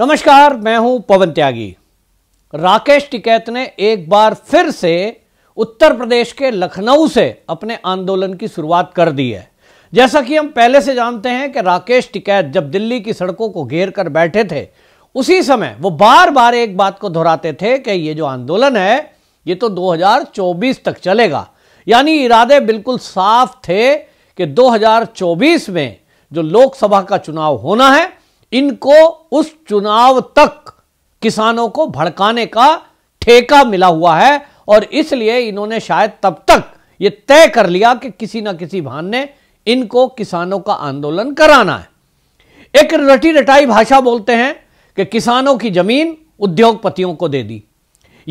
नमस्कार मैं हूं पवन त्यागी राकेश टिकैत ने एक बार फिर से उत्तर प्रदेश के लखनऊ से अपने आंदोलन की शुरुआत कर दी है जैसा कि हम पहले से जानते हैं कि राकेश टिकैत जब दिल्ली की सड़कों को घेर कर बैठे थे उसी समय वो बार बार एक बात को दोहराते थे कि ये जो आंदोलन है ये तो 2024 तक चलेगा यानी इरादे बिल्कुल साफ थे कि 2024 में जो लोकसभा का चुनाव होना है इनको उस चुनाव तक किसानों को भड़काने का ठेका मिला हुआ है और इसलिए इन्होंने शायद तब तक यह तय कर लिया कि किसी ना किसी भान ने इनको किसानों का आंदोलन कराना है एक रटी रटाई भाषा बोलते हैं कि किसानों की जमीन उद्योगपतियों को दे दी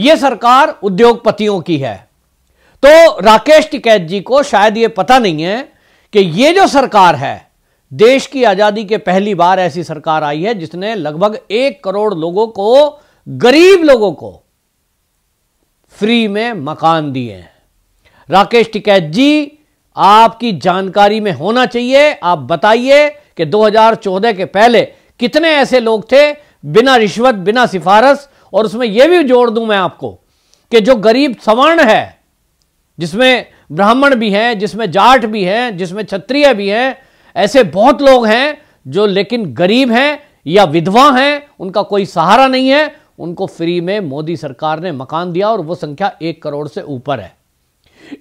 ये सरकार उद्योगपतियों की है तो राकेश टिकैत जी को शायद यह पता नहीं है कि यह जो सरकार है देश की आजादी के पहली बार ऐसी सरकार आई है जिसने लगभग एक करोड़ लोगों को गरीब लोगों को फ्री में मकान दिए हैं राकेश टिकैत जी आपकी जानकारी में होना चाहिए आप बताइए कि 2014 के पहले कितने ऐसे लोग थे बिना रिश्वत बिना सिफारस और उसमें यह भी जोड़ दूं मैं आपको कि जो गरीब सवर्ण है जिसमें ब्राह्मण भी हैं जिसमें जाट भी हैं जिसमें क्षत्रिय भी हैं ऐसे बहुत लोग हैं जो लेकिन गरीब हैं या विधवा हैं उनका कोई सहारा नहीं है उनको फ्री में मोदी सरकार ने मकान दिया और वो संख्या एक करोड़ से ऊपर है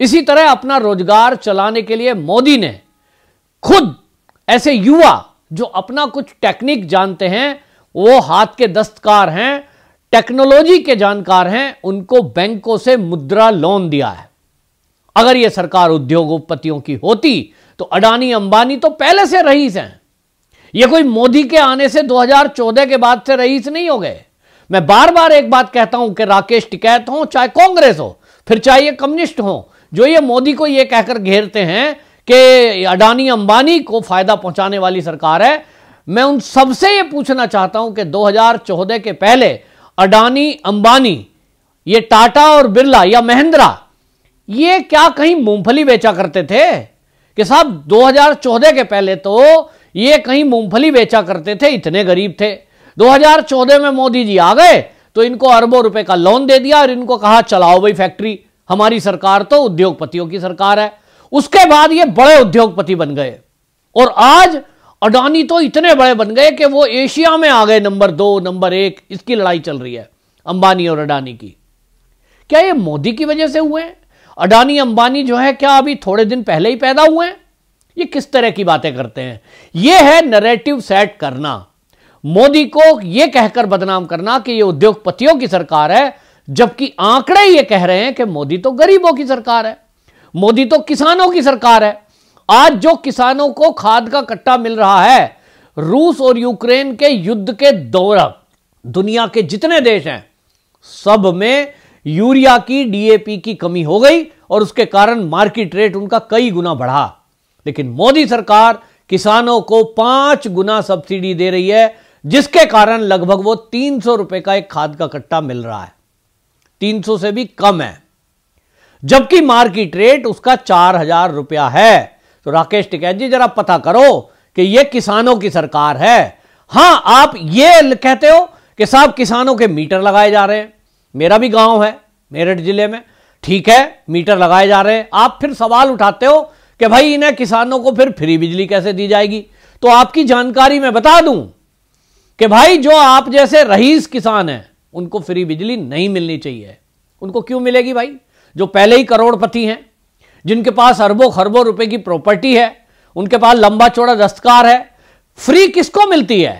इसी तरह अपना रोजगार चलाने के लिए मोदी ने खुद ऐसे युवा जो अपना कुछ टेक्निक जानते हैं वो हाथ के दस्तकार हैं टेक्नोलॉजी के जानकार हैं उनको बैंकों से मुद्रा लोन दिया है अगर ये सरकार उद्योगपतियों की होती तो अडानी अंबानी तो पहले से रईस हैं ये कोई मोदी के आने से 2014 के बाद से रईस नहीं हो गए मैं बार बार एक बात कहता हूं कि राकेश टिकैत हो चाहे कांग्रेस हो फिर चाहे ये कम्युनिस्ट हो जो ये मोदी को ये कहकर घेरते हैं कि अडानी अंबानी को फायदा पहुंचाने वाली सरकार है मैं उन सबसे ये पूछना चाहता हूं कि दो के पहले अडानी अंबानी ये टाटा और बिरला या महिंद्रा ये क्या कहीं मूंगफली बेचा करते थे कि साहब 2014 के पहले तो ये कहीं मूंगफली बेचा करते थे इतने गरीब थे 2014 में मोदी जी आ गए तो इनको अरबों रुपए का लोन दे दिया और इनको कहा चलाओ भाई फैक्ट्री हमारी सरकार तो उद्योगपतियों की सरकार है उसके बाद ये बड़े उद्योगपति बन गए और आज अडानी तो इतने बड़े बन गए कि वो एशिया में आ गए नंबर दो नंबर एक इसकी लड़ाई चल रही है अंबानी और अडानी की क्या ये मोदी की वजह से हुए हैं अडानी अंबानी जो है क्या अभी थोड़े दिन पहले ही पैदा हुए हैं ये किस तरह की बातें करते हैं ये है नरेटिव सेट करना मोदी को यह कहकर बदनाम करना कि ये उद्योगपतियों की सरकार है जबकि आंकड़े ये कह रहे हैं कि मोदी तो गरीबों की सरकार है मोदी तो किसानों की सरकार है आज जो किसानों को खाद का कट्टा मिल रहा है रूस और यूक्रेन के युद्ध के दौरान दुनिया के जितने देश हैं सब में यूरिया की डीएपी की कमी हो गई और उसके कारण मार्केट रेट उनका कई गुना बढ़ा लेकिन मोदी सरकार किसानों को पांच गुना सब्सिडी दे रही है जिसके कारण लगभग वो तीन सौ रुपए का एक खाद का कट्टा मिल रहा है तीन सौ से भी कम है जबकि मार्केट रेट उसका चार हजार रुपया है तो राकेश टिकैत जी जरा पता करो कि यह किसानों की सरकार है हां आप ये कहते हो कि साहब किसानों के मीटर लगाए जा रहे हैं मेरा भी गांव है मेरठ जिले में ठीक है मीटर लगाए जा रहे हैं आप फिर सवाल उठाते हो कि भाई इन्हें किसानों को फिर फ्री बिजली कैसे दी जाएगी तो आपकी जानकारी मैं बता दूं कि भाई जो आप जैसे रईस किसान हैं उनको फ्री बिजली नहीं मिलनी चाहिए उनको क्यों मिलेगी भाई जो पहले ही करोड़पति हैं जिनके पास अरबों खरबों रुपए की प्रॉपर्टी है उनके पास लंबा चौड़ा दस्तकार है फ्री किसको मिलती है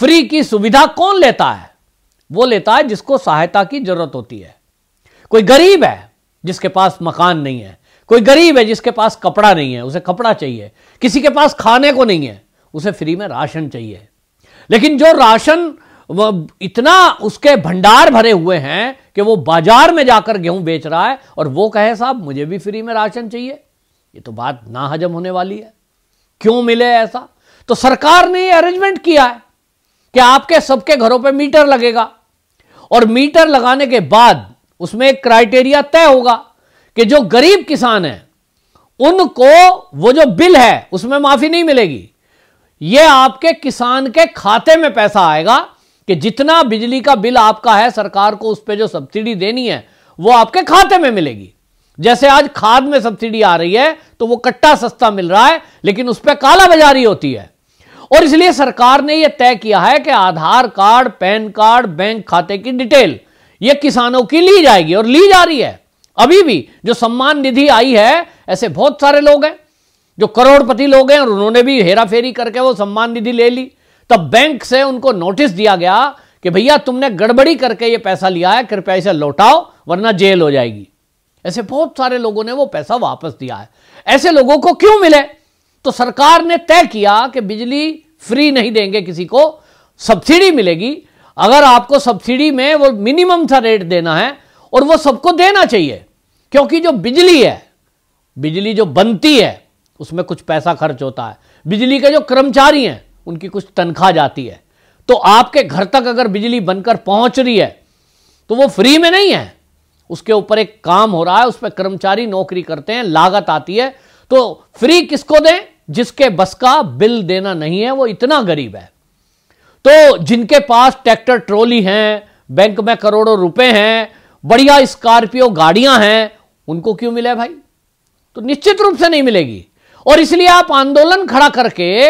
फ्री की सुविधा कौन लेता है वो लेता है जिसको सहायता की जरूरत होती है कोई गरीब है जिसके पास मकान नहीं है कोई गरीब है जिसके पास कपड़ा नहीं है उसे कपड़ा चाहिए किसी के पास खाने को नहीं है उसे फ्री में राशन चाहिए लेकिन जो राशन इतना उसके भंडार भरे हुए हैं कि वो बाजार में जाकर गेहूं बेच रहा है और वो कहे साहब मुझे भी फ्री में राशन चाहिए ये तो बात ना हजम होने वाली है क्यों मिले ऐसा तो सरकार ने ये अरेंजमेंट किया है कि आपके सबके घरों पे मीटर लगेगा और मीटर लगाने के बाद उसमें एक क्राइटेरिया तय होगा कि जो गरीब किसान है उनको वो जो बिल है उसमें माफी नहीं मिलेगी ये आपके किसान के खाते में पैसा आएगा कि जितना बिजली का बिल आपका है सरकार को उस पर जो सब्सिडी देनी है वो आपके खाते में मिलेगी जैसे आज खाद में सब्सिडी आ रही है तो वो कट्टा सस्ता मिल रहा है लेकिन उस पर काला बाजारी होती है और इसलिए सरकार ने यह तय किया है कि Aadhaar card PAN card bank खाते की डिटेल ये किसानों की ली जाएगी और ली जा रही है अभी भी जो सम्मान निधि आई है ऐसे बहुत सारे लोग हैं जो करोड़पति लोग हैं और उन्होंने भी हेरा फेरी करके वो सम्मान निधि ले ली तब बैंक से उनको नोटिस दिया गया कि भैया तुमने गड़बड़ी करके ये पैसा लिया है कृपया इसे लौटाओ वरना जेल हो जाएगी ऐसे बहुत सारे लोगों ने वो पैसा वापस दिया है ऐसे लोगों को क्यों मिले तो सरकार ने तय किया कि बिजली फ्री नहीं देंगे किसी को सब्सिडी मिलेगी अगर आपको सब्सिडी में वो मिनिमम सा रेट देना है और वो सबको देना चाहिए क्योंकि जो बिजली है बिजली जो बनती है उसमें कुछ पैसा खर्च होता है बिजली के जो कर्मचारी हैं उनकी कुछ तनख्वाह जाती है तो आपके घर तक अगर बिजली बनकर पहुंच रही है तो वो फ्री में नहीं है उसके ऊपर एक काम हो रहा है उस पर कर्मचारी नौकरी करते हैं लागत आती है तो फ्री किसको दें जिसके बस का बिल देना नहीं है वो इतना गरीब है तो जिनके पास ट्रैक्टर ट्रॉली हैं बैंक में करोड़ों रुपए हैं बढ़िया स्कॉर्पियो गाड़ियां हैं उनको क्यों मिले भाई तो निश्चित रूप से नहीं मिलेगी और इसलिए आप आंदोलन खड़ा करके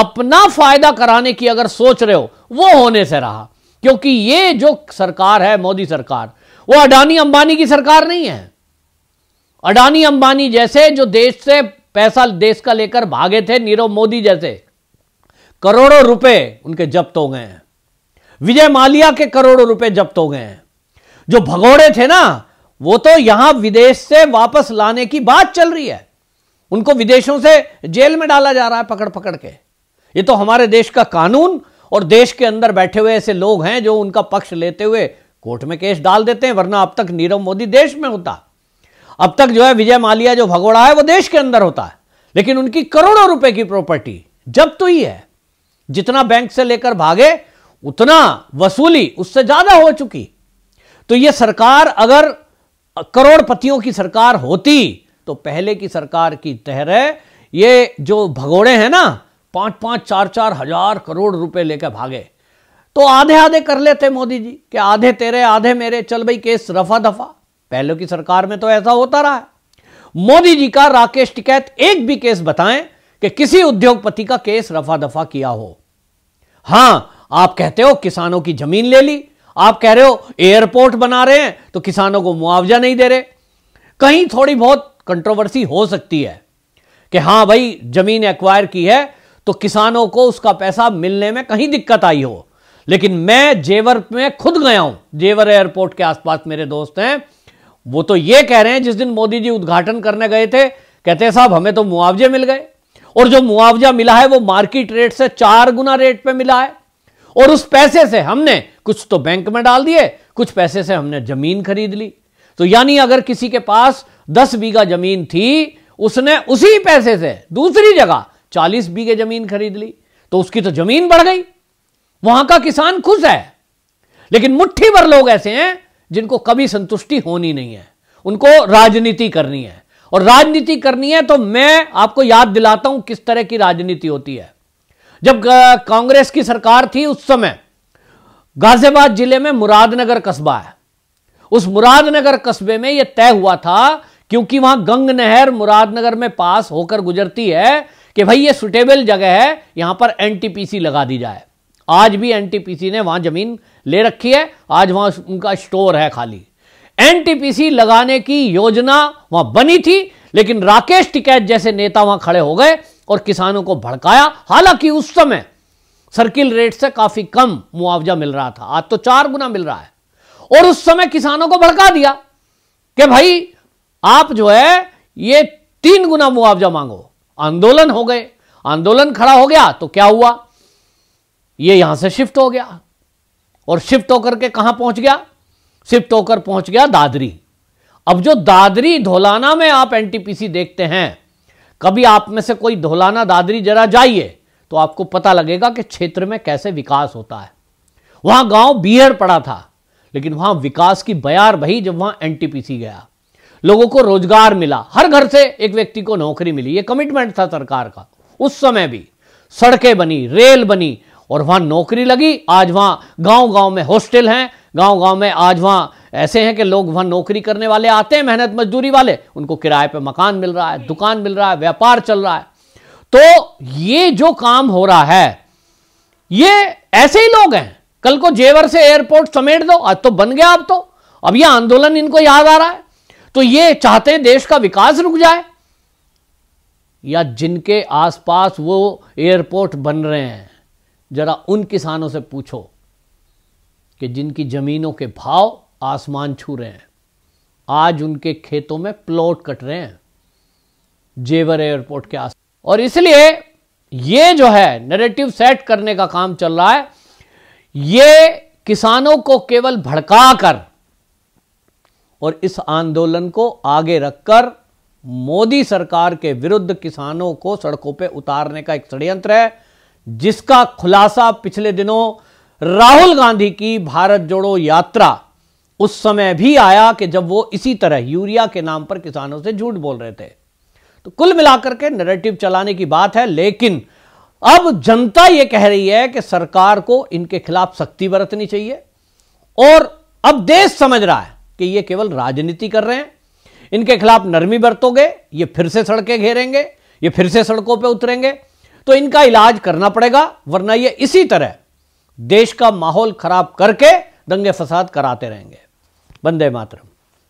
अपना फायदा कराने की अगर सोच रहे हो वो होने से रहा क्योंकि ये जो सरकार है मोदी सरकार वो अडानी अंबानी की सरकार नहीं है अडानी अंबानी जैसे जो देश से पैसा देश का लेकर भागे थे नीरव मोदी जैसे करोड़ों रुपए उनके जब्त हो गए हैं विजय मालिया के करोड़ों रुपए जब्त हो गए हैं जो भगोड़े थे ना वो तो यहां विदेश से वापस लाने की बात चल रही है उनको विदेशों से जेल में डाला जा रहा है पकड़ पकड़ के ये तो हमारे देश का कानून और देश के अंदर बैठे हुए ऐसे लोग हैं जो उनका पक्ष लेते हुए कोर्ट में केस डाल देते हैं वरना अब तक नीरव मोदी देश में होता अब तक जो है विजय मालिया जो भगोड़ा है वो देश के अंदर होता है लेकिन उनकी करोड़ों रुपए की प्रॉपर्टी जब्त तो हुई है जितना बैंक से लेकर भागे उतना वसूली उससे ज्यादा हो चुकी तो ये सरकार अगर करोड़पतियों की सरकार होती तो पहले की सरकार की तहरह ये जो भगोड़े हैं ना पांच पांच चार चार हजार करोड़ रुपए लेकर भागे तो आधे आधे कर लेते मोदी जी कि आधे तेरे आधे मेरे चल भाई केस रफा दफा पहले की सरकार में तो ऐसा होता रहा मोदी जी का राकेश टिकैत एक भी केस बताएं कि किसी उद्योगपति का केस रफा दफा किया हो हां आप कहते हो किसानों की जमीन ले ली आप कह रहे हो एयरपोर्ट बना रहे हैं तो किसानों को मुआवजा नहीं दे रहे कहीं थोड़ी बहुत कंट्रोवर्सी हो सकती है कि हां भाई जमीन एक्वायर की है तो किसानों को उसका पैसा मिलने में कहीं दिक्कत आई हो लेकिन मैं जेवर में खुद गया हूं जेवर एयरपोर्ट के आसपास मेरे दोस्त हैं वो तो ये कह रहे हैं जिस दिन मोदी जी उद्घाटन करने गए थे कहते हैं साहब हमें तो मुआवजे मिल गए और जो मुआवजा मिला है वो मार्केट रेट से चार गुना रेट पे मिला है और उस पैसे से हमने कुछ तो बैंक में डाल दिए कुछ पैसे से हमने जमीन खरीद ली तो यानी अगर किसी के पास दस बीघा जमीन थी उसने उसी पैसे से दूसरी जगह चालीस बीघे जमीन खरीद ली तो उसकी तो जमीन बढ़ गई वहां का किसान खुश है लेकिन मुट्ठी भर लोग ऐसे हैं जिनको कभी संतुष्टि होनी नहीं है उनको राजनीति करनी है और राजनीति करनी है तो मैं आपको याद दिलाता हूं किस तरह की राजनीति होती है जब कांग्रेस की सरकार थी उस समय गाजियाबाद जिले में मुरादनगर कस्बा है उस मुरादनगर कस्बे में यह तय हुआ था क्योंकि वहां गंग नहर मुरादनगर में पास होकर गुजरती है कि भाई ये सुटेबल जगह है यहां पर एनटीपीसी लगा दी जाए आज भी एनटीपीसी ने वहां जमीन ले रखी है आज वहां उनका स्टोर है खाली एनटीपीसी लगाने की योजना वहां बनी थी लेकिन राकेश टिकैत जैसे नेता वहां खड़े हो गए और किसानों को भड़काया हालांकि उस समय सर्किल रेट से काफी कम मुआवजा मिल रहा था आज तो चार गुना मिल रहा है और उस समय किसानों को भड़का दिया कि भाई आप जो है ये तीन गुना मुआवजा मांगो आंदोलन हो गए आंदोलन खड़ा हो गया तो क्या हुआ ये यहां से शिफ्ट हो गया और शिफ्ट होकर के कहाँ पहुंच गया शिफ्ट होकर पहुंच गया दादरी अब जो दादरी धोलाना में आप एनटीपीसी देखते हैं कभी आप में से कोई धोलाना दादरी जरा जाइए तो आपको पता लगेगा कि क्षेत्र में कैसे विकास होता है वहां गांव बीहड़ पड़ा था लेकिन वहां विकास की बयार बही जब वहां एनटीपीसी गया लोगों को रोजगार मिला हर घर से एक व्यक्ति को नौकरी मिली ये कमिटमेंट था सरकार का उस समय भी सड़कें बनी रेल बनी और वहाँ नौकरी लगी आज वहाँ गांव गांव में हॉस्टल हैं गांव गांव में आज वहाँ ऐसे हैं कि लोग वहाँ नौकरी करने वाले आते हैं मेहनत मजदूरी वाले उनको किराए पे मकान मिल रहा है दुकान मिल रहा है व्यापार चल रहा है तो ये जो काम हो रहा है ये ऐसे ही लोग हैं कल को जेवर से एयरपोर्ट समेट दो आज तो बन गया अब तो अब यह आंदोलन इनको याद आ रहा है तो ये चाहते हैं देश का विकास रुक जाए या जिनके आसपास वो एयरपोर्ट बन रहे हैं ज़रा उन किसानों से पूछो कि जिनकी ज़मीनों के भाव आसमान छू रहे हैं आज उनके खेतों में प्लॉट कट रहे हैं जेवर एयरपोर्ट के आस और इसलिए ये जो है नरेटिव सेट करने का काम चल रहा है ये किसानों को केवल भड़का कर और इस आंदोलन को आगे रखकर मोदी सरकार के विरुद्ध किसानों को सड़कों पर उतारने का एक षड्यंत्र है जिसका खुलासा पिछले दिनों राहुल गांधी की भारत जोड़ो यात्रा उस समय भी आया कि जब वो इसी तरह यूरिया के नाम पर किसानों से झूठ बोल रहे थे तो कुल मिलाकर के नैरेटिव चलाने की बात है लेकिन अब जनता यह कह रही है कि सरकार को इनके खिलाफ सख्ती बरतनी चाहिए और अब देश समझ रहा है कि ये केवल राजनीति कर रहे हैं इनके खिलाफ नरमी बरतोगे ये फिर से सड़कें घेरेंगे ये फिर से सड़कों पर उतरेंगे तो इनका इलाज करना पड़ेगा वरना ये इसी तरह देश का माहौल खराब करके दंगे फसाद कराते रहेंगे बंदे मातरम